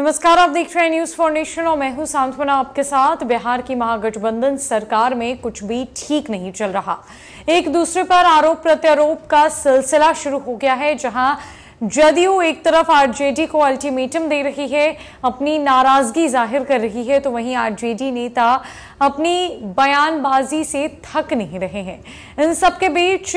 नमस्कार आप देख रहे हैं न्यूज फाउंडेशन और मैं हूं सांत्वना आपके साथ बिहार की महागठबंधन सरकार में कुछ भी ठीक नहीं चल रहा एक दूसरे पर आरोप प्रत्यारोप का सिलसिला शुरू हो गया है जहां जदयू एक तरफ आरजेडी को अल्टीमेटम दे रही है अपनी नाराजगी जाहिर कर रही है तो वहीं आरजेडी नेता अपनी बयानबाजी से थक नहीं रहे हैं इन सबके बीच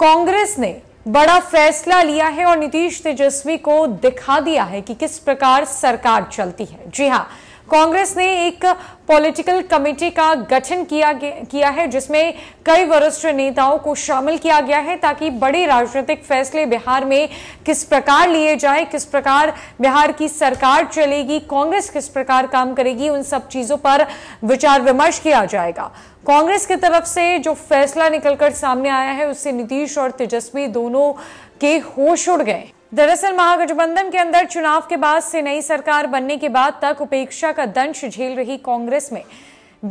कांग्रेस ने बड़ा फैसला लिया है और नीतीश तेजस्वी को दिखा दिया है कि किस प्रकार सरकार चलती है जी हाँ कांग्रेस ने एक पॉलिटिकल कमेटी का गठन किया किया है जिसमें कई वरिष्ठ नेताओं को शामिल किया गया है ताकि बड़े राजनीतिक फैसले बिहार में किस प्रकार लिए जाए किस प्रकार बिहार की सरकार चलेगी कांग्रेस किस प्रकार काम करेगी उन सब चीज़ों पर विचार विमर्श किया जाएगा कांग्रेस की तरफ से जो फैसला निकलकर सामने आया है उससे नीतीश और तेजस्वी दोनों के होश उड़ गए दरअसल महागठबंधन के अंदर चुनाव के बाद से नई सरकार बनने के बाद तक उपेक्षा का दंश झेल रही कांग्रेस में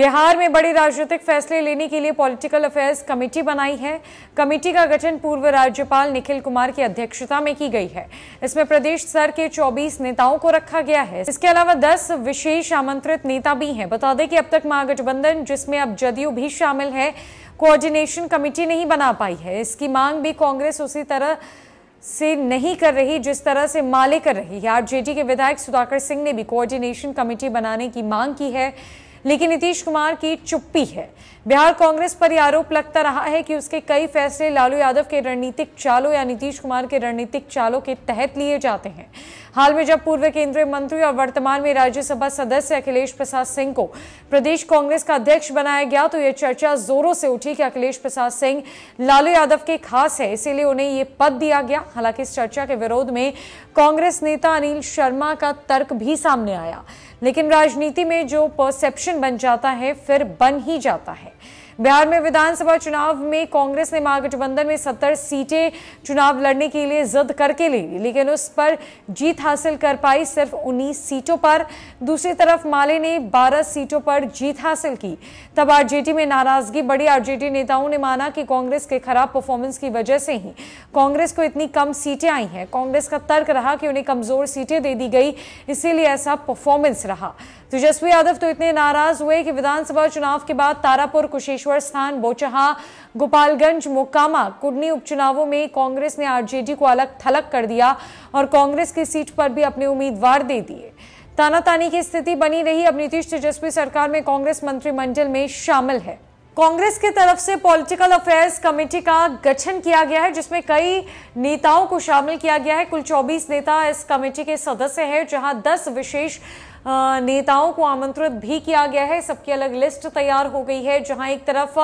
बिहार में बड़े राजनीतिक फैसले लेने के लिए पॉलिटिकल अफेयर्स कमेटी बनाई है कमेटी का गठन पूर्व राज्यपाल निखिल कुमार की अध्यक्षता में की गई है इसमें प्रदेश स्तर के 24 नेताओं को रखा गया है इसके अलावा 10 विशेष आमंत्रित नेता भी हैं बता दें कि अब तक महागठबंधन जिसमें अब जदयू भी शामिल है कोऑर्डिनेशन कमेटी नहीं बना पाई है इसकी मांग भी कांग्रेस उसी तरह से नहीं कर रही जिस तरह से माले कर रही है आरजेडी के विधायक सुधाकर सिंह ने भी कोऑर्डिनेशन कमेटी बनाने की मांग की है लेकिन नीतीश कुमार की चुप्पी है बिहार कांग्रेस पर यह आरोप लगता रहा है कि उसके कई फैसले लालू यादव के रणनीतिक चालों या नीतीश कुमार के रणनीतिक चालों के तहत लिए जाते हैं हाल में जब पूर्व केंद्रीय मंत्री और वर्तमान में राज्यसभा सदस्य अखिलेश प्रसाद सिंह को प्रदेश कांग्रेस का अध्यक्ष बनाया गया तो यह चर्चा जोरों से उठी कि अखिलेश प्रसाद सिंह लालू यादव के खास है इसीलिए उन्हें ये पद दिया गया हालांकि इस चर्चा के विरोध में कांग्रेस नेता अनिल शर्मा का तर्क भी सामने आया लेकिन राजनीति में जो परसेप्शन एडिक्शन बन जाता है फिर बन ही जाता है बिहार में विधानसभा चुनाव में कांग्रेस ने महागठबंधन में सत्तर सीटें चुनाव लड़ने के लिए जद करके ली लेकिन उस पर जीत हासिल कर पाई सिर्फ उन्नीस सीटों पर दूसरी तरफ माले ने बारह सीटों पर जीत हासिल की तब आरजेडी में नाराजगी बड़ी आरजेडी नेताओं ने माना कि कांग्रेस के खराब परफॉर्मेंस की वजह से ही कांग्रेस को इतनी कम सीटें आई हैं कांग्रेस का तर्क रहा कि उन्हें कमजोर सीटें दे दी गई इसीलिए ऐसा परफॉर्मेंस रहा तेजस्वी यादव तो इतने नाराज हुए कि विधानसभा चुनाव के बाद तारापुर कुशेश्वर बागेश्वर स्थान बोचहा गोपालगंज मोकामा कुडनी उपचुनावों में कांग्रेस ने आरजेडी को अलग थलग कर दिया और कांग्रेस की सीट पर भी अपने उम्मीदवार दे दिए तानातानी की स्थिति बनी रही अब नीतीश तेजस्वी सरकार में कांग्रेस मंत्रिमंडल में शामिल है कांग्रेस की तरफ से पॉलिटिकल अफेयर्स कमेटी का गठन किया गया है जिसमें कई नेताओं को शामिल किया गया है कुल 24 नेता इस कमेटी के सदस्य हैं जहां 10 विशेष नेताओं को आमंत्रित भी किया गया है सबकी अलग लिस्ट तैयार हो गई है जहां एक तरफ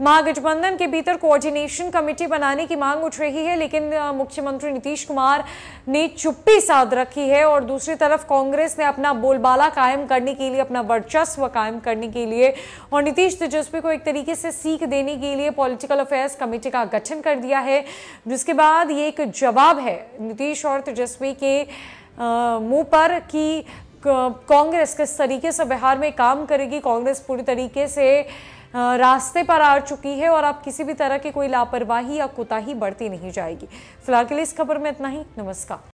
महागठबंधन के भीतर कोऑर्डिनेशन कमेटी बनाने की मांग उठ रही है लेकिन मुख्यमंत्री नीतीश कुमार ने चुप्पी साध रखी है और दूसरी तरफ कांग्रेस ने अपना बोलबाला कायम करने के लिए अपना वर्चस्व कायम करने के लिए और नीतीश तेजस्वी को एक तरीके से सीख देने के लिए पॉलिटिकल अफेयर्स कमेटी का गठन कर दिया है जिसके बाद ये एक जवाब है नीतीश और तेजस्वी के मुंह पर कि कांग्रेस किस तरीके से बिहार में काम करेगी कांग्रेस पूरी तरीके से रास्ते पर आ चुकी है और आप किसी भी तरह की कोई लापरवाही या कोताही बढ़ती नहीं जाएगी फिलहाल के लिए इस खबर में इतना ही नमस्कार